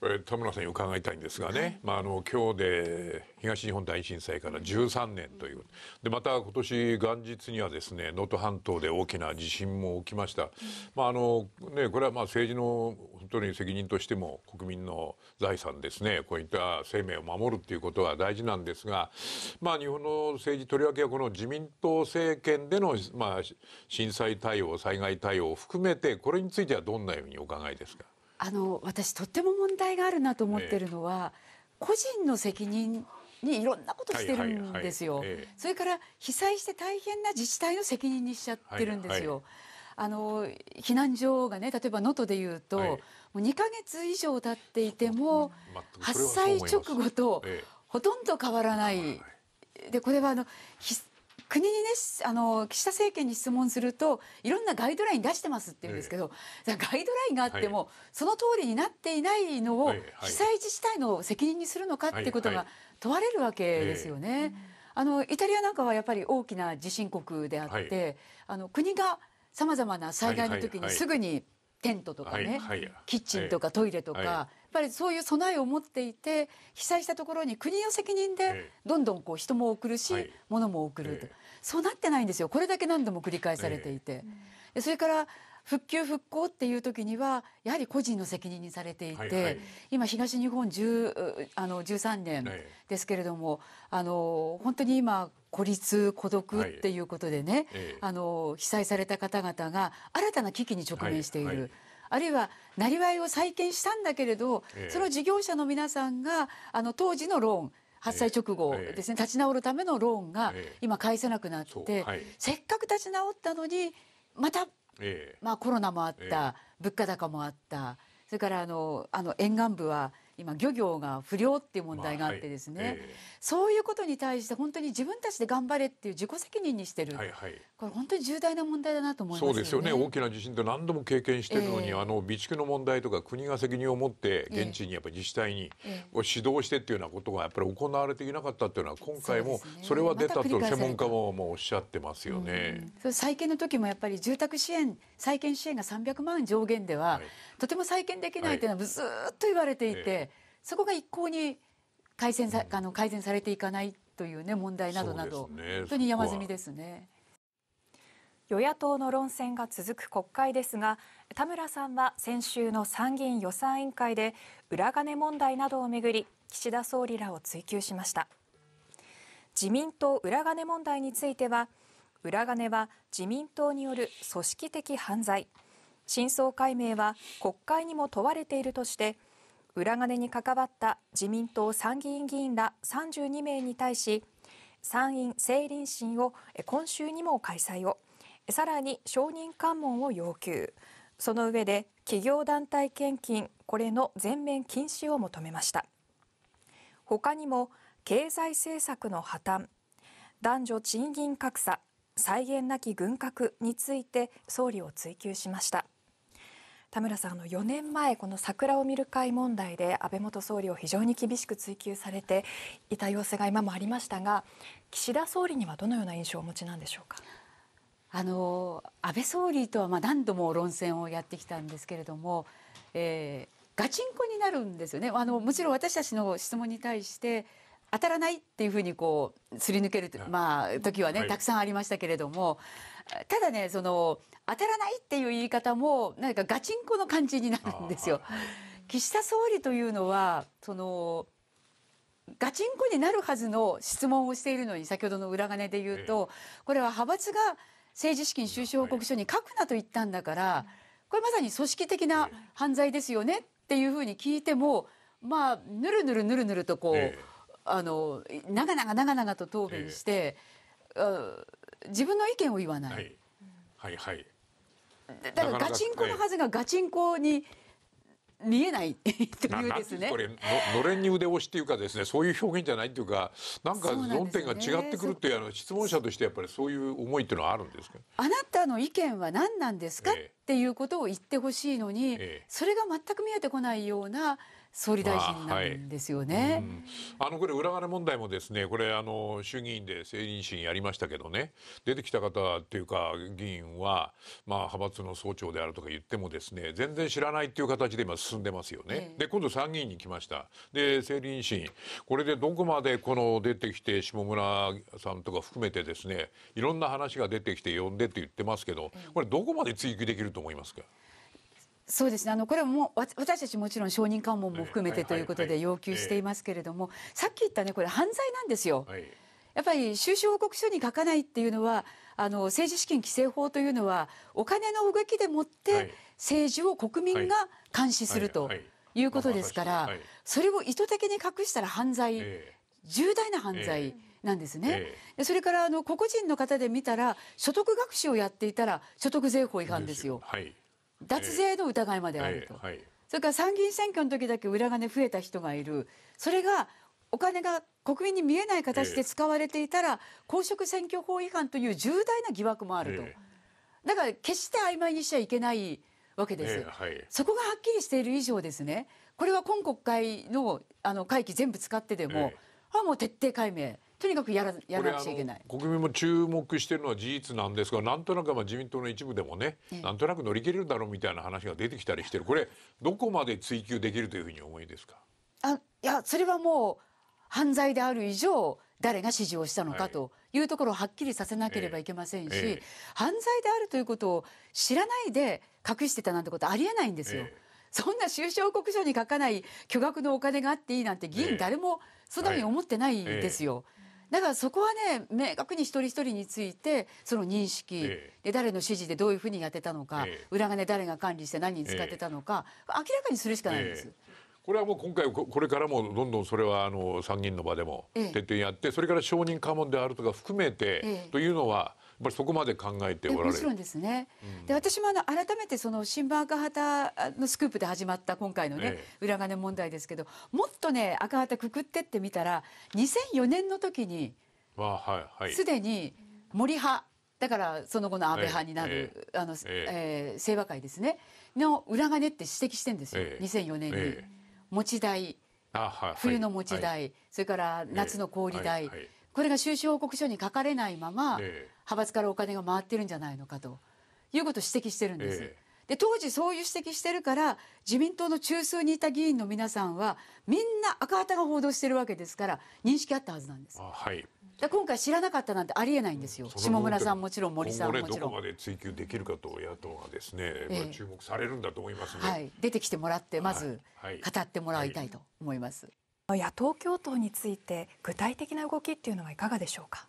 これ田村さんに伺いたいんですがね、はい、まあ、あの今日で東日本大震災から13年というでまた今年元日にはですね能登半島で大きな地震も起きました、うん、まああのね、これはまあ政治の本当に責任としても国民の財産ですねこういった生命を守るということは大事なんですが、まあ、日本の政治とりわけはこの自民党政権での、まあ、震災対応災害対応を含めてこれについてはどんなようにお考えですかあの私とっても問題があるなと思ってるのは、えー、個人の責任にいろんなことしてるんですよ、それから被災して大変な自治体の責任にしちゃってるんですよ。はいはいあの避難所がね例えば能登でいうと、はい、もう2か月以上経っていても、まあ、発災直後とほとんど変わらない、はい、でこれはあの国にねあの岸田政権に質問するといろんなガイドライン出してますって言うんですけど、ええ、ガイドラインがあっても、はい、その通りになっていないのを、被災自治体の責任にするのかっていうことが問われるわけですよね。あのイタリアなんかはやっぱり大きな地震国であって、あの国がさまざまな災害の時にすぐにテントとかね、キッチンとかトイレとか。やっぱりそういう備えを持っていて被災したところに国の責任でどんどんこう人も送るし、物も送ると、そうなってないんですよこれだけ何度も繰り返されていて、えー、それから復旧復興っていう時にはやはり個人の責任にされていて、はいはい、今東日本あの13年ですけれども、あの本当に今孤立孤独っていうことでね、はいえー、あの被災された方々が新たな危機に直面している。はいはいあるいは、なりわいを再建したんだけれど、えー、その事業者の皆さんが、あの、当時のローン、発災直後ですね、立ち直るためのローンが今返せなくなって、せっかく立ち直ったのにまた、まあ、コロナもあった、物価高もあったそれからあのあの沿岸部は今漁業が不良っていう問題があってですね、まあはいえー、そういうことに対して本当に自分たちで頑張れっていう自己責任にしてる、はいはい、これ本当に重大な問題だなと思います、ね、そうですよね大きな地震って何度も経験してるのに、えー、あの備蓄の問題とか国が責任を持って現地にやっぱ自治体に指導してっていうようなことがやっぱり行われていなかったっていうのは今回もそれは出たと専門家ももうおっしゃってますよね。うん、再建の時もやっぱり住宅支援再建支援が300万円上限では、はい、とても再建できないというのはずっと言われていて、えそこが一向に改善さあの改善されていかないという、ね、問題などなど、ね、本当に山積みですね。与野党の論戦が続く国会ですが田村さんは先週の参議院予算委員会で裏金問題などをめぐり岸田総理らを追及しました自民党裏金問題については裏金は自民党による組織的犯罪真相解明は国会にも問われているとして裏金に関わった自民党参議院議員ら32名に対し参院政倫審を今週にも開催をさらに証人喚問を要求その上で企業団体献金これの全面禁止を求めました他にも経済政策の破綻男女賃金格差際限なき軍拡について総理を追及しました。田村さんの4年前この桜を見る会問題で安倍元総理を非常に厳しく追及されていた様子が今もありましたが岸田総理にはどのような印象をお持ちなんでしょうか。あの安倍総理とはまあ何度も論戦をやってきたんですけれども、えー、ガチンコになるんですよねあのもちろん私たちの質問に対して当たらないっていうふうにこうすり抜ける、まあ、時はね、たくさんありましたけれどもただねその当たらないっていう言い方も何かガチンコの感じになるんですよ。はい、岸田総理というのはそのガチンコになるはずの質問をしているのに先ほどの裏金で言うと、ええ、これは派閥が政治資金収支報告書に書くなと言ったんだから、これまさに組織的な犯罪ですよねっていうふうに聞いてもまあぬるぬるぬるぬるとこう。えあの長々長々と答弁して、えー、自分の意見を言わない。はい、はい、はいだからガチンコのはずがガチンコに見えない というですね。これののれんに腕押しっていうかですねそういう表現じゃないというかなんか論点が違ってくるっていう、ね、あの質問者としてやっぱりそういう思いっていうのはあるんですかあなたの意見は何なんですか、ええっていうことを言ってほしいのに、それが全く見えてこないような総理大臣なんですよね。あ、はい、のこれ裏金問題もですね、これあの衆議院で成人審やりましたけどね、出てきた方っていうか議員はまあ派閥の総長であるとか言ってもですね、全然知らないっていう形で今進んでますよね。えー、で今度参議院に来ました。で成人審これでどこまでこの出てきて下村さんとか含めてですね、いろんな話が出てきて呼んでって言ってますけど、これどこまで追及できるとと思いますかそうですねあのこれはもう私たちもちろん証人喚問も含めてということで要求していますけれども、さっき言ったねこれ犯罪なんですよ。はいやっぱり収支報告書に書かないっていうのはあの政治資金規正法というのはお金の動きでもって政治を国民が監視するということですからそれを意図的に隠したら犯罪重大な犯罪。えーなんですね、えー、それからあの個々人の方で見たら所得隠しをやっていたら所得税法違反ですよ、はい、脱税の疑いまであると、えーはい、それから参議院選挙の時だけ裏金増えた人がいるそれがお金が国民に見えない形で使われていたら、えー、公職選挙法違反という重大な疑惑もあると、だから決して曖昧にしちゃいけないわけです、はい、そこがはっきりしている以上ですねこれは今国会のあの会期全部使ってでも、えー、はもう徹底解明とにかくやらやらなくちゃいけない国民も注目しているのは事実なんですがなんとなくまあ自民党の一部でもね、ええ、なんとなく乗り切れるだろうみたいな話が出てきたりしてるこれどこまで追及できるというふうに思いですかあいやそれはもう犯罪である以上誰が指示をしたのかというところをはっきりさせなければいけませんし、え、犯罪であるということを知らないで隠してたなんてことありえないんですよ。そんな収支報告書に書かない巨額のお金があっていいなんて議員誰もそんなうに思ってないですよ。えええだからそこはね明確に一人一人についてその認識、えで誰の指示でどういうふうにやってたのか、え、裏金誰が管理して何に使ってたのか、明らかにするしかないんです。これはもう今回これからもどんどんそれはあの参議院の場でも徹底やって、それから証人喚問であるとか含めてというのはっぱりそこまで考えておられるもちろんですね、うん、で私もあの改めてその新聞赤旗のスクープで始まった今回のね、ええ、裏金問題ですけどもっとね赤旗くくってってみたら2004年の時にすで、はいはい、に森派だからその後の安倍派になる、え、あのええ清和会ですねの裏金って指摘してんですよ、ええ、2004年に。持ち代あはい、冬の持ち代、はい、それから夏の氷代、これが収支報告書に書かれないまま、えー、派閥からお金が回ってるんじゃないのかということを指摘してるんです。えー、で当時そういう指摘してるから自民党の中枢にいた議員の皆さんはみんな赤旗が報道してるわけですから認識あったはずなんです。はい、だ今回知らなかったなんてありえないんですよ、うん、下村さんもちろん森さんもちろん。こまで追及できるかと野党がですね、えー、注目されるんだと思います、ね、はい、出てきてもらってまず語ってもらいたいと思います。はいはい野党共闘について具体的な動きっていうのはいかがでしょうか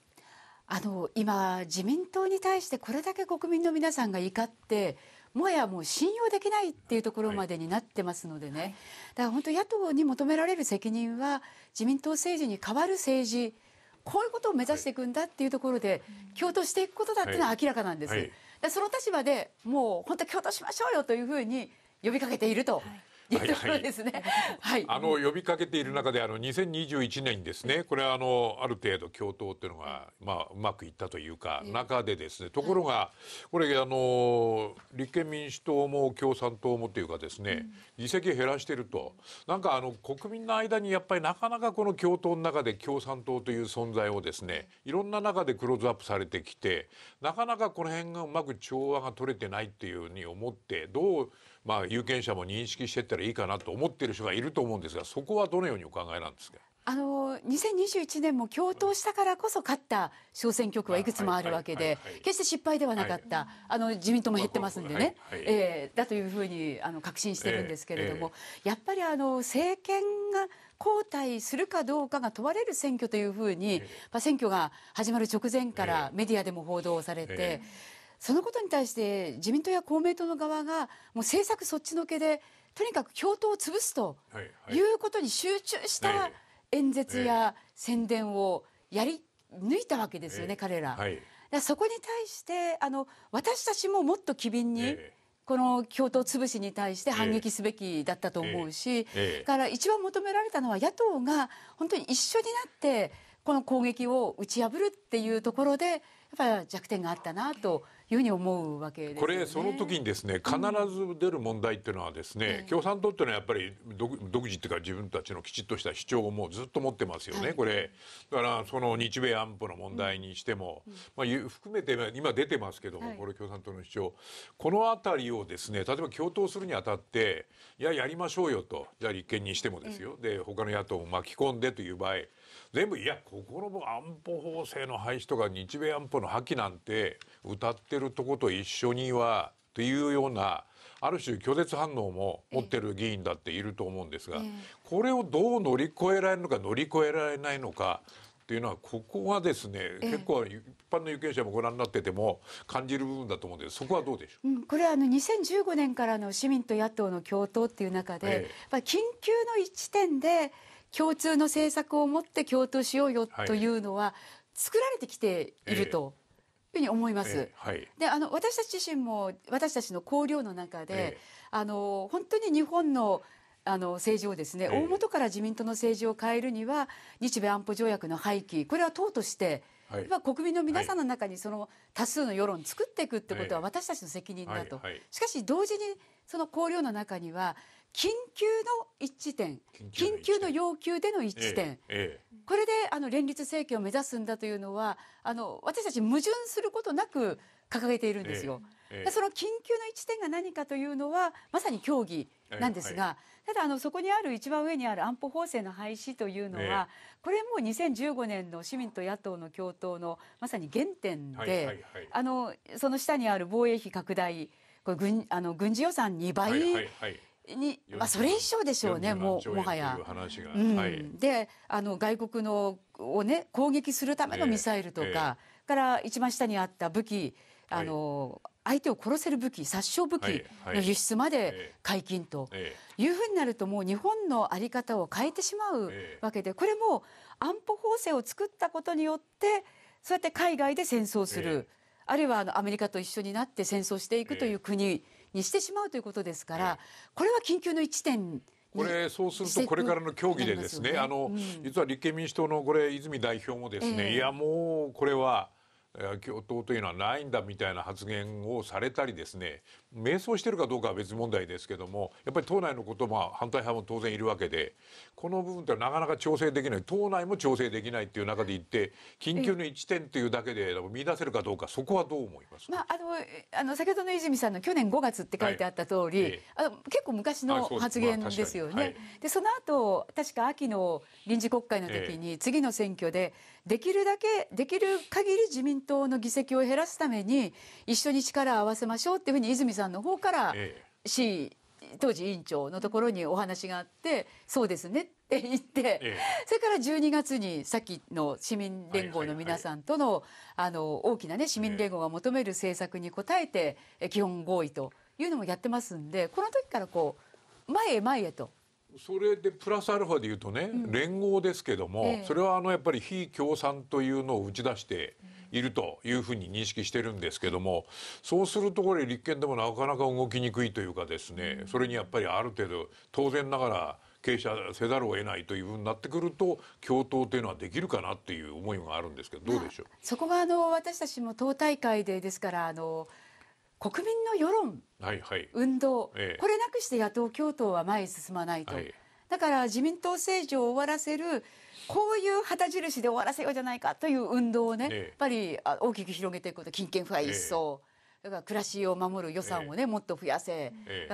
あの今自民党に対してこれだけ国民の皆さんが怒ってもはやもう信用できないっていうところまでになってますのでね、はい、だから本当野党に求められる責任は自民党政治に代わる政治こういうことを目指していくんだっていうところで、共闘していくことだっていうのは明らかなんです、はいはい、その立場でもう本当共闘しましょうよというふうに呼びかけているというところですね。はい、はい、あの呼びかけている中であの2021年にですねこれはあのある程度共闘っていうのが、まあ、うまくいったというか、中でですねところが、これあの立憲民主党も共産党もというかですね、議席減らしてるとなんかあの国民の間にやっぱりなかなかこの共闘の中で共産党という存在をですねいろんな中でクローズアップされてきてなかなかこの辺がうまく調和が取れてないっていうふうに思ってどうまあ、有権者も認識していったらいいかなと思っている人がいると思うんですがそこはどのようにお考えなんですかあの2021年も共闘したからこそ勝った小選挙区はいくつもあるわけで、決して失敗ではなかった、あの自民党も減ってますんでね、えだというふうにあの確信してるんですけれども、やっぱりあの政権が交代するかどうかが問われる選挙というふうに、まあ、選挙が始まる直前からメディアでも報道されて。そのことに対して自民党や公明党の側がもう政策そっちのけでとにかく共闘を潰すということに集中した演説や宣伝をやり抜いたわけですよね、彼ら。そこに対してあの私たちももっと機敏に、この共闘潰しに対して反撃すべきだったと思うし、だから一番求められたのは野党が本当に一緒になってこの攻撃を打ち破るっていうところでやっぱり弱点があったなというふうに思うわけ、ね、これその時にですね必ず出る問題っていうのはですね、うん、共産党っていうのはやっぱり独自っていうか自分たちのきちっとした主張をもうずっと持ってますよね、はい、これだからその日米安保の問題にしても、うん、まあ、含めて今出てますけども、はい、これ共産党の主張この辺りをですね例えば共闘するにあたっていややりましょうよとじゃあ立憲にしてもですよ、うん、で他の野党を巻き込んでという場合全部いや心も安保法制の廃止とか日米安保の破棄なんて歌ってるとこと一緒にはというようなある種拒絶反応も持ってる議員だっていると思うんですが、えー、これをどう乗り越えられるのか乗り越えられないのかっていうのはここはですね、え結構一般の有権者もご覧になってても感じる部分だと思うんですそこはどうでしょう、うん、これあの2015年からの市民と野党の共闘っていう中で、えー、緊急の一点で共通の政策を持って共闘しようよというのは作られてきていると。いうふうに思います、であの私たち自身も私たちの綱領の中で、あの本当に日本のあの政治をですね、大元から自民党の政治を変えるには日米安保条約の廃棄これは党としてはい、国民の皆さんの中にその多数の世論を作っていくってことは私たちの責任だと、しかし同時にその綱領の中には緊急の一致点緊急の要求での一致点、これであの連立政権を目指すんだというのはあの私たち矛盾することなく掲げているんですよ。その緊急の一致点が何かというのはまさに協議なんですが、ただあのそこにある一番上にある安保法制の廃止というのは、これも2015年の市民と野党の共闘のまさに原点で、あのその下にある防衛費拡大これ軍あの軍事予算2倍、に、まあ、それ以上でしょうね、もうもはや。であの外国のを、ね、攻撃するためのミサイルとか、えーえー、から一番下にあった武器あの、はい、相手を殺せる武器殺傷武器の輸出まで解禁というふうになるともう日本の在り方を変えてしまうわけでこれも安保法制を作ったことによってそうやって海外で戦争する、あるいはあのアメリカと一緒になって戦争していくという国。にしてしまうということですから、これは緊急の一点これそうするとこれからの協議でですね、ね、あの、うん、実は立憲民主党のこれ泉代表もですね、うん、いやもうこれは共闘というのはないんだみたいな発言をされたりですね迷走してるかどうかは別問題ですけどもやっぱり党内のことも反対派も当然いるわけでこの部分ってなかなか調整できない党内も調整できないっていう中でいって緊急の一点というだけで見出せるかどうかそこはどう思いますまあ、あのあの先ほどの泉さんの去年5月って書いてあった通り、はい、あの結構昔の発言ですよね。まあはい、でその後確か秋の臨時国会の時に、次の選挙でできるだけできる限り自民党の議席を減らすために一緒に力を合わせましょうっていうふうに泉さんの方から C 当時委員長のところにお話があって「そうですね」って言って、それから12月にさっきの市民連合の皆さんとの,、あの大きな、ね、市民連合が求める政策に応えて、基本合意というのもやってますんでこの時からこう前へ前へと。それでプラスアルファで言うとね、連合ですけども、それはあのやっぱり非共産というのを打ち出して。いるというふうに認識してるんですけどもそうするとこれ立憲でもなかなか動きにくいというかですねそれにやっぱりある程度当然ながら傾斜せざるを得ないというふうになってくると共闘というのはできるかなっていう思いがあるんですけどどうでしょう、まあ、そこはあの私たちも党大会でですからあの国民の世論、はいはい、運動、ええ、これなくして野党共闘は前へ進まないと。はいだから自民党政治を終わらせるこういう旗印で終わらせようじゃないかという運動をね、ええ、やっぱり大きく広げていくこと金券不敗一層、え、だから暮らしを守る予算をね、もっと増やせ、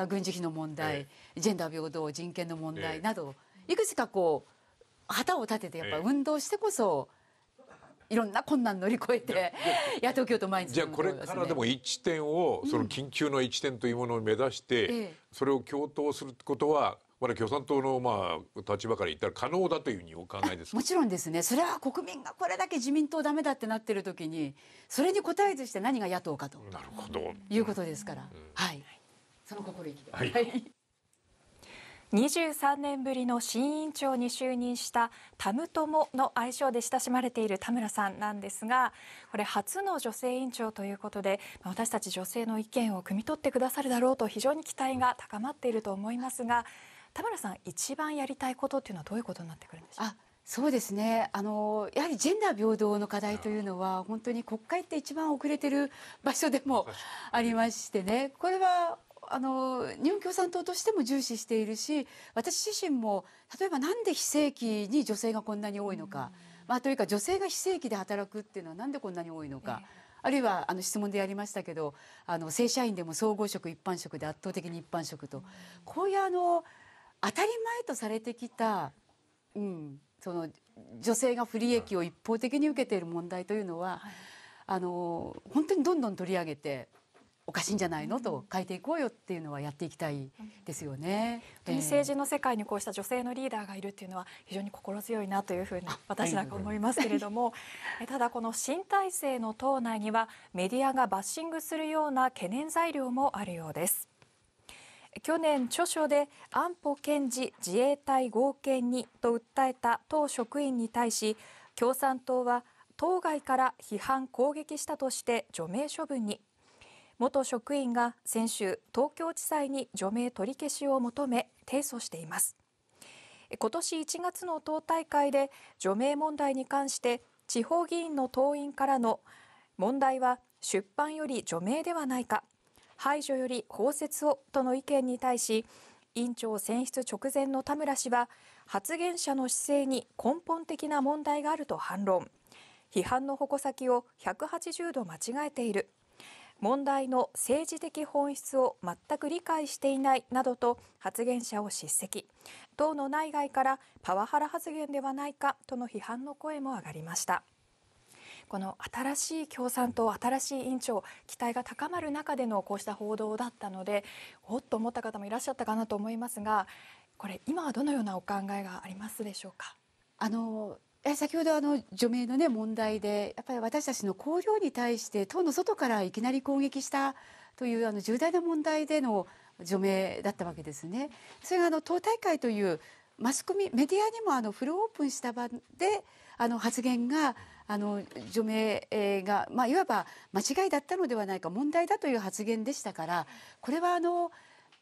軍事費の問題、ジェンダー平等人権の問題など、いくつかこう旗を立ててやっぱ運動してこそ、いろんな困難乗り越えてやっておよと毎日、ね、じゃあこれからでも一致点を、その緊急の一致点というものを目指して、それを共闘することは我共産党のまあ立場から言ったら可能だというふうにお考えですもちろんですねそれは国民がこれだけ自民党ダメだってなってる時にそれに応えずして何が野党かとなるほどいうことですから、うん、はい、その心意気で、はい、23年ぶりの新委員長に就任したタム友の愛称で親しまれている田村さんなんですがこれ初の女性委員長ということで私たち女性の意見を汲み取ってくださるだろうと非常に期待が高まっていると思いますが。田村さん一番やりたいことっていうのはどういうことになってくるんでしょうそうですねあのやはりジェンダー平等の課題というのは本当に国会って一番遅れてる場所でもありましてねこれはあの日本共産党としても重視しているし私自身も例えばなんで非正規に女性がこんなに多いのか、まあ、というか女性が非正規で働くっていうのはなんでこんなに多いのか。えーあるいはあの質問でやりましたけどあの正社員でも総合職一般職で圧倒的に一般職と、こういうあの当たり前とされてきた、うん、その女性が不利益を一方的に受けている問題というのは、はい、あの本当にどんどん取り上げておかしいんじゃないのと変えていこうよっていうのはやっていきたいですよね。うん、政治の世界にこうした女性のリーダーがいるっていうのは非常に心強いなというふうに私なんか思いますけれども、ただこの新体制の党内にはメディアがバッシングするような懸念材料もあるようです。去年、著書で安保検事自衛隊合憲にと訴えた党職員に対し共産党は党外から批判・攻撃したとして除名処分に元職員が先週東京地裁に除名取り消しを求め提訴しています今年1月の党大会で除名問題に関して地方議員の党員からの問題は出版より除名ではないか排除より包摂をとの意見に対し委員長選出直前の田村氏は発言者の姿勢に根本的な問題があると反論批判の矛先を180度間違えている問題の政治的本質を全く理解していないなどと発言者を叱責党の内外からパワハラ発言ではないかとの批判の声も上がりました。この新しい共産党新しい委員長期待が高まる中でのこうした報道だったのでおっと思った方もいらっしゃったかなと思いますがこれ今はどのようなお考えがありますでしょうか。あの先ほどあの除名の、ね、問題でやっぱり私たちの公領に対して党の外からいきなり攻撃したというあの重大な問題での除名だったわけですね。それがあの党大会というマスコミメディアにもあのフルオープンした場であの発言があの除名が、まあ、いわば間違いだったのではないか問題だという発言でしたからこれはあの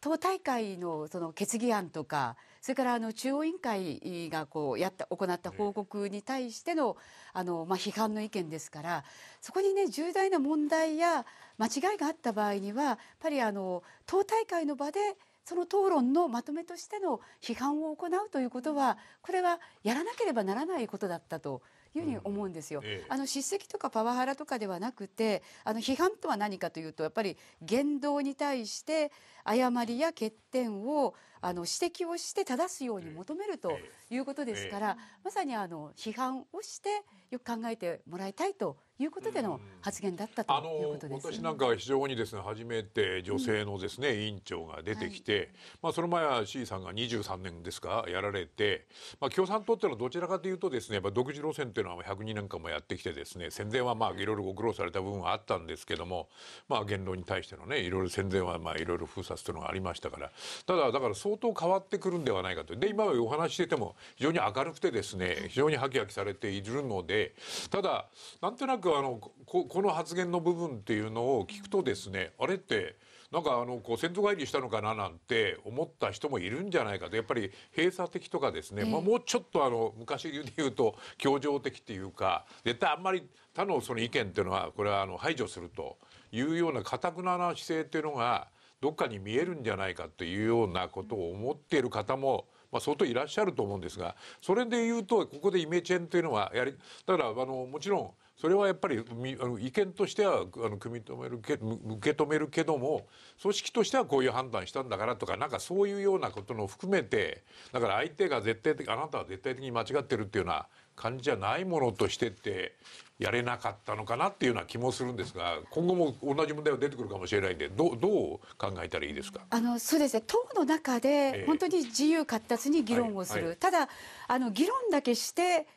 党大会のその決議案とかそれからあの中央委員会がこうやった行った報告に対してのあの、まあ、批判の意見ですからそこに、ね、重大な問題や間違いがあった場合にはやっぱりあの党大会の場でその討論のまとめとしての批判を行うということはこれはやらなければならないことだったというふうに思うんですよ。ええ、あの叱責とかパワハラとかではなくてあの批判とは何かというとやっぱり言動に対して誤りや欠点をあの指摘をして正すように求めるということですから、まさにあの批判をしてよく考えてもらいたいということでの発言だったということです、私なんかは非常にですね初めて女性のですね、うん、委員長が出てきて、はい、まあその前は C さんが23年ですかやられて、まあ共産党っていうのはどちらかというとですね、独自路線っていうのは102年間もやってきてですね、戦前はまあいろいろご苦労された部分はあったんですけども、まあ言論に対してのねいろいろ戦前はまあいろいろ封殺というのがありましたから、ただだから相当変わってくるんではないかとで今お話してても非常に明るくてですね非常にハキハキされているので、ただなんとなくくあのここの発言の部分っていうのを聞くとですねあれってなんかあのこう先祖返りしたのかななんて思った人もいるんじゃないかとやっぱり閉鎖的とかですね、えー、まあ、もうちょっとあの昔で言うと協情的っていうか絶対あんまり他のその意見っていうのはこれはあの排除するというようなかたくなな姿勢っていうのがどっかに見えるんじゃないかというようなことを思っている方も、まあ、相当いらっしゃると思うんですがそれで言うとここでイメチェンというのはやりだからあのもちろんそれはやっぱりあの意見としてはあの組み止めるけ受け止めるけども組織としてはこういう判断したんだからとかなんかそういうようなことの含めてだから相手が絶対的あなたは絶対的に間違ってるっていうような感じじゃないものとしてってやれなかったのかなっていうような気もするんですが今後も同じ問題が出てくるかもしれないんでどどう考えたらいいですかあのそうですね党の中で本当に自由活達に議論をする、えーはいはい、ただあの議論だけして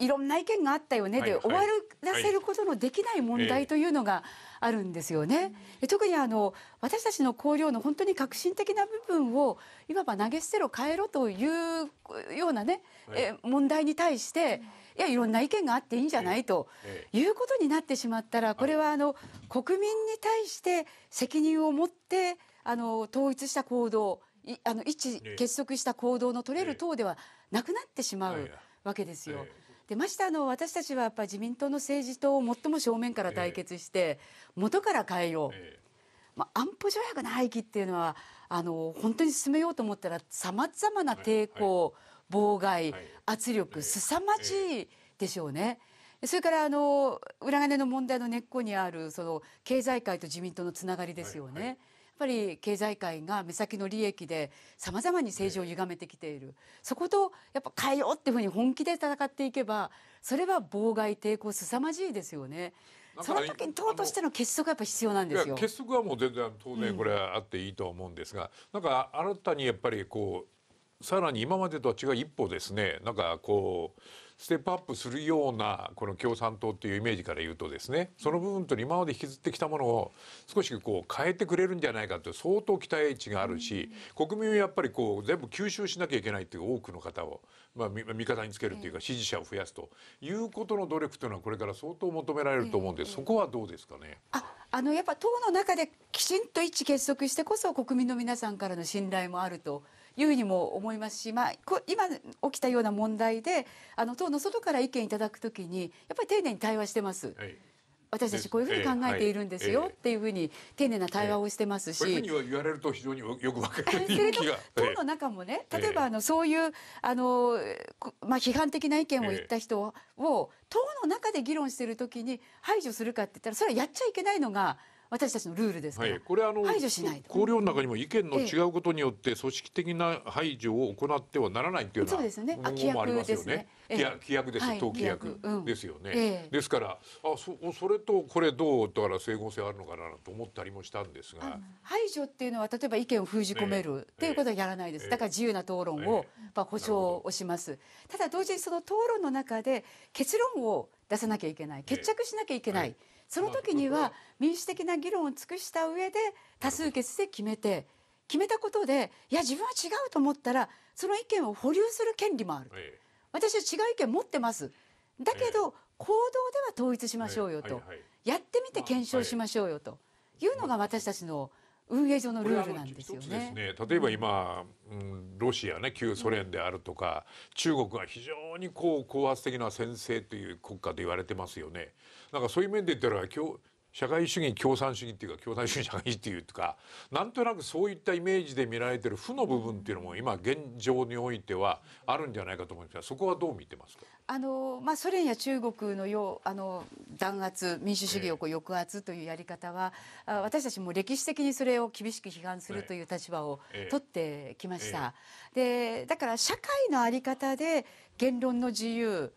いろんな意見があったよねで終わらせることのできない問題というのがあるんですよね。特にあの私たちの綱領の本当に革新的な部分をいわば投げ捨てろ変えろというようなね、え問題に対していやいろんな意見があっていいんじゃないということになってしまったらこれはあの国民に対して責任を持ってあの統一した行動あの一致結束した行動の取れる党ではなくなってしまうわけですよ。でましてあの私たちはやっぱ自民党の政治と最も正面から対決して、元から変えよう、えー、まあ、安保条約の廃棄っていうのはあの本当に進めようと思ったらさまざまな抵抗、はいはい、妨害、はい、圧力すさまじいでしょうね。えー、それからあの裏金の問題の根っこにあるその経済界と自民党のつながりですよね。ぱり経済界が目先の利益でさまざまに政治を歪めてきている、そことやっぱ変えようっていうふうに本気で戦っていけばそれは妨害抵抗すさまじいですよね。その時に党としての結束はやっぱ必要なんですよ。結束はもう全然当然これはあっていいとは思うんですが、うん、なんか新たにやっぱりこうさらに今までとは違う一歩ですねなんかこうステップアップするようなこの共産党っていうイメージから言うとですねその部分と今まで引きずってきたものを少しこう変えてくれるんじゃないかという相当期待値があるし国民はやっぱりこう全部吸収しなきゃいけないという多くの方を、まあ、味方につけるというか支持者を増やすということの努力というのはこれから相当求められると思うんでそこはどうですかね。あのやっぱ党の中できちんと一致結束してこそ国民の皆さんからの信頼もあるというにも思いますし、まあ、今起きたような問題であの党の外から意見いただくときにやっぱり丁寧に対話してます。はい私たちこういうふうに考えているんですよっていうふうに丁寧な対話をしてますし、えええ、そういうふうに言われると非常によくかる党の中もね例えばあのそういうあの、まあ、批判的な意見を言った人を党の中で議論している時に排除するかって言ったらそれはやっちゃいけないのが。私たちのルールですはい、これあの排除しない綱領の中にも意見の違うことによって組織的な排除を行ってはならないというような文言もありますよね。規約です、党規約ですよね。ですからあそそれとこれどうだから整合性あるのかなと思ったりもしたんですが排除っていうのは例えば意見を封じ込めるっていうことはやらないです。だから自由な討論をまあ保障をします。ただ同時にその討論の中で結論を出さなきゃいけない決着しなきゃいけない。その時には民主的な議論を尽くした上で多数決で決めて決めたことでいや自分は違うと思ったらその意見を保留する権利もある、ええ、私は違う意見持ってますだけど、行動では統一しましょうよと、やってみて検証しましょうよというのが私たちの、まあはい運営上のルールなんですよね。ね例えば今、うん、ロシアね旧ソ連であるとか、うん、中国が非常にこう高圧的な先制という国家と言われてますよね。なんかそういう面で言ったら今日社会主義共産主義っていうか共産主義社会主っていうかなんとなくそういったイメージで見られてる負の部分っていうのも今現状においてはあるんじゃないかと思うんですがそこはどう見てますかあの、まあ、ソ連や中国のようあの弾圧民主主義をこう抑圧というやり方は、え私たちも歴史的にそれを厳しく批判するという立場を取ってきました。ええでだから社会の在り方で言論の自由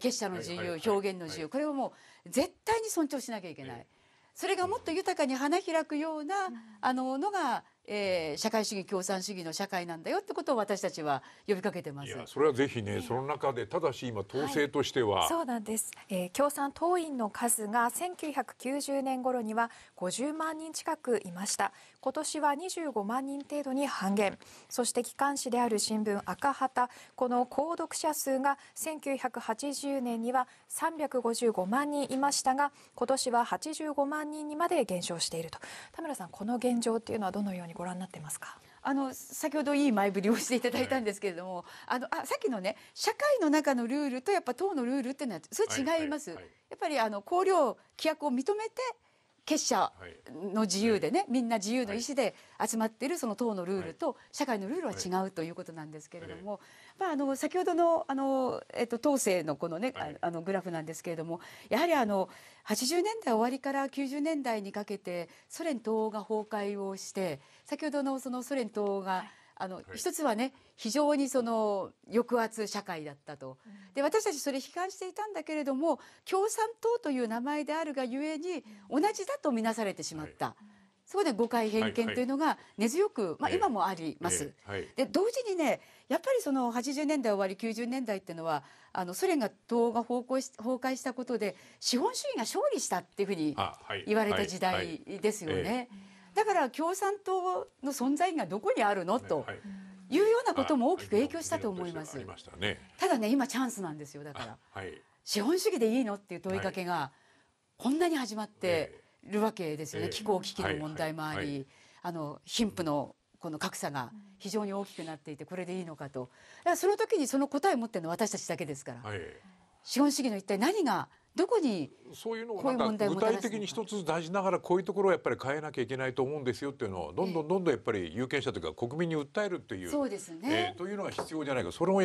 結社の自由、表現の自由、これをもう絶対に尊重しなきゃいけない。それがもっと豊かに花開くようなあののがえー、社会主義共産主義の社会なんだよってことを私たちは呼びかけてますそれはぜひね、えー、その中でただし今統制としては、はい、そうなんです、えー、共産党員の数が1990年頃には50万人近くいました今年は25万人程度に半減そして機関紙である新聞赤旗この購読者数が1980年には355万人いましたが今年は85万人にまで減少していると田村さんこの現状っていうのはどのようににご覧になってますかあの先ほどいい前振りをしていただいたんですけれども、あのあさっきのね社会の中のルールとやっぱ党のルールっていうのはそれ違います。やっぱりあの綱領規約を認めて結社の自由でね、はい、みんな自由の意思で集まっているその党のルールと社会のルールは違うということなんですけれども、まあ、あの先ほどのあの、えっと、党勢のこのね、あのグラフなんですけれどもやはりあの80年代終わりから90年代にかけてソ連東欧が崩壊をして先ほどのそのソ連東欧が、あの一つはね非常にその抑圧社会だったと。で私たちそれ悲観していたんだけれども共産党という名前であるがゆえに同じだと見なされてしまった。はいそこで誤解偏見というのが根強く、まあ、今もあります。で同時にねやっぱりその80年代終わり90年代っていうのはあのソ連が党が崩壊し崩壊したことで資本主義が勝利したっていうふうに言われた時代ですよね。だから共産党の存在がどこにあるのというようなことも大きく影響したと思います。ただね今チャンスなんですよだから、資本主義でいいのっていう問いかけがこんなに始まってるわけですよね、気候危機の問題もあり、あの貧富のこの格差が非常に大きくなっていてこれでいいのかとだからその時にその答えを持ってるのは私たちだけですから、資本主義の一体何がどこにそういうのをなんか具体的に一つ大事ながらこういうところをやっぱり変えなきゃいけないと思うんですよっていうのをどんどんどんどんやっぱり有権者というか国民に訴えるっていうそうですね、えー、というのが必要じゃないかそれも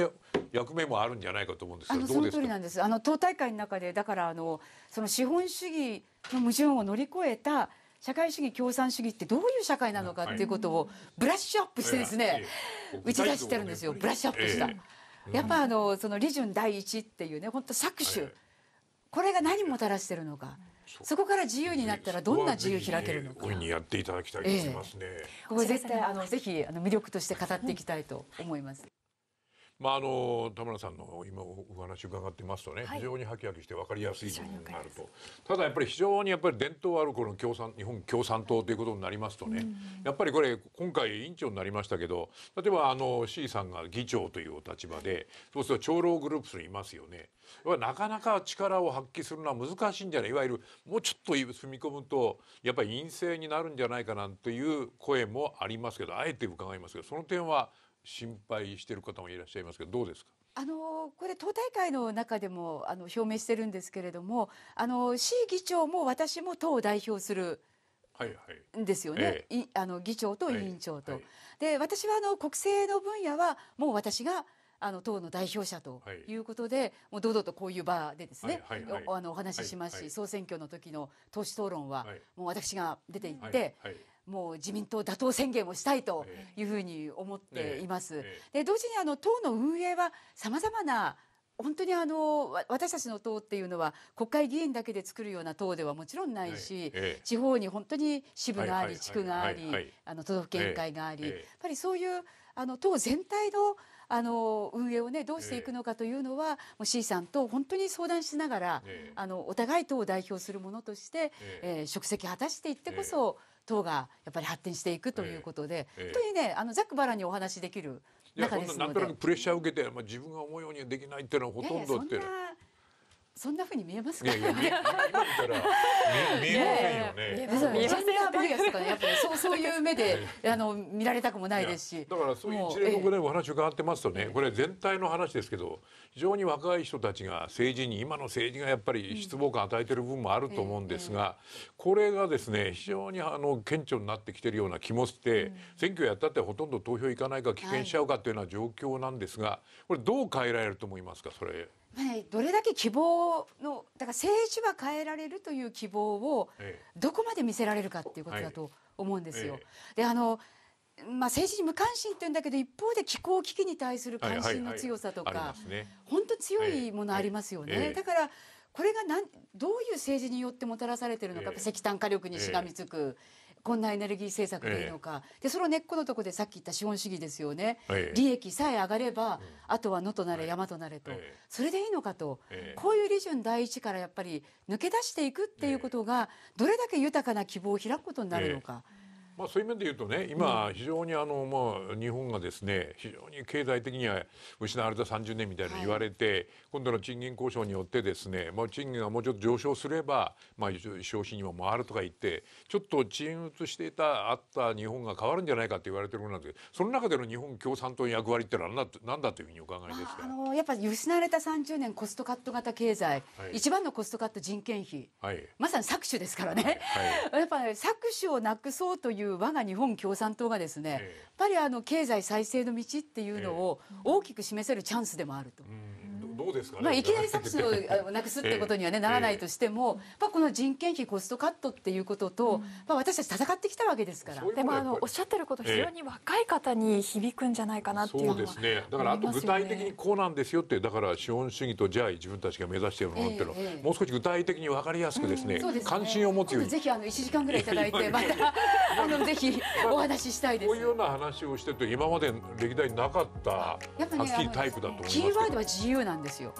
役目もあるんじゃないかと思うんですけどその通りなんですあの党大会の中でだからあのその資本主義の矛盾を乗り越えた社会主義共産主義ってどういう社会なのかっていうことをブラッシュアップしてですね、打ち出してるんですよブラッシュアップした、やっぱあのその利潤第一っていうね本当搾取、これが何もたらしてるのか。そこから自由になったらどんな自由開けるのか。大いにやっていただきたいと思いますね。ええ、これ絶対あのぜひあの魅力として語っていきたいと思います。まああの田村さんの今お話伺ってますとね、はい、非常にはきはきして分かりやすい部分があるとただやっぱり非常にやっぱり伝統あるこの共産日本共産党ということになりますとね、やっぱりこれ今回委員長になりましたけど例えばあの C さんが議長というお立場でそうすると長老グループスにいますよねなかなか力を発揮するのは難しいんじゃないいわゆるもうちょっと踏み込むとやっぱり陰性になるんじゃないかなんていう声もありますけどあえて伺いますけどその点は心配している方もいらっしゃいますけどどうですかあのこれ党大会の中でもあの表明してるんですけれどもあの市議長も私も党を代表する。はいはい、ですよね、ええ、あの議長と委員長と、はいはい、で私はあの国政の分野はもう私があの党の代表者ということで、はい、もう堂々とこういう場でですね、はいはいはい、おあのお話ししますし、はいはい、総選挙の時の党首討論は、もう私が出ていって、はいもう自民党打倒宣言をしたいというふうに思っています。で同時にあの党の運営はさまざまな本当にあの私たちの党っていうのは国会議員だけで作るような党ではもちろんないし、地方に本当に支部があり、地区があり、あの都道府県会があり、やっぱりそういうあの党全体のあの運営をねどうしていくのかというのは、えもう C さんと本当に相談しながら、えあのお互い党を代表するものとして、えー、職責果たしていってこそ、えー党がやっぱり発展していくということで、えーえー、本当にねあのざっくばらにお話できる中ですのでなんとなくプレッシャーを受けて、まあ、自分が思うようにできないっていうのはほとんどっていそんなふうに見えますか。見えませんよね。見えません。やっぱそういう目であの見られたくもないですしだからそういう一連の、お話を伺ってますとね、これ全体の話ですけど非常に若い人たちが政治に今の政治がやっぱり失望感与えてる部分もあると思うんですが、これがですね非常にあの顕著になってきてるような気もして、選挙やったってほとんど投票行かないか棄権しちゃうかっていうような状況なんですが、これどう変えられると思いますかそれ。はい、どれだけ希望のだから政治は変えられるという希望をどこまで見せられるかっていうことだと、ええはい思うんですよ。であのまあ、政治に無関心って言うんだけど一方で気候危機に対する関心の強さとか、本当強いものありますよね、だからこれがなんどういう政治によってもたらされてるのか、石炭火力にしがみつく、こんなエネルギー政策でいいのか、ええ、でその根っこのところでさっき言った資本主義ですよね、え、利益さえ上がれば、あとは野となれ山となれと、それでいいのかと、こういう利潤第一からやっぱり抜け出していくっていうことがどれだけ豊かな希望を開くことになるのか。まあ、そういう面で言うとね今非常にあの、まあ、日本がですね非常に経済的には失われた30年みたいな言われて、はい、今度の賃金交渉によってですね、まあ、賃金がもうちょっと上昇すれば、まあ、消費にも回るとか言ってちょっと沈鬱していたあった日本が変わるんじゃないかって言われてるなんですけどその中での日本共産党の役割ってのは何だというふうにお考えですか、あのやっぱり失われた30年コストカット型経済、はい、一番のコストカット人件費、はい、まさに搾取ですからね、はい、やっぱ、搾取をなくそうというう我が日本共産党がですね、やっぱりあの経済再生の道っていうのを大きく示せるチャンスでもあると。どうですか、ね、まあ、いきなり搾取を なくすってことにはね、えー、ならないとしても、まあ、この人件費コストカットっていうことと、まあ、私たち戦ってきたわけですから。ううでもあのおっしゃってること非常に若い方に響くんじゃないかなっていうのは、そうですねだからあと具体的にこうなんですよってだから資本主義とじゃあ自分たちが目指しているものっていうのを、もう少し具体的に分かりやすくですね,、関心を持つようにぜひあの1時間ぐらいいいて またあのぜひお話ししたいです。こういうような話をしてて今まで歴代なかったやっぱ、はっきりタイプだと思いますけキーワードは自由なんですですよ。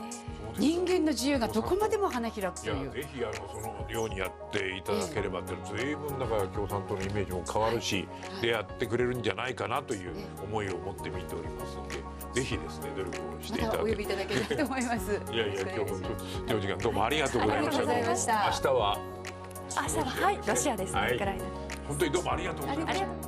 人間の自由がどこまでも花開くという。ぜひあのそのようにやっていただければって随分だから共産党のイメージも変わるし、でやってくれるんじゃないかなという思いを持って見ておりますので、ぜひですね努力をしていただけ。ま、お呼びいただければと思います。いやいや今日も長時間どうもありがとうございました。した明日は。明日ははいロシアですね、はい、本当にどうもありがとうございました。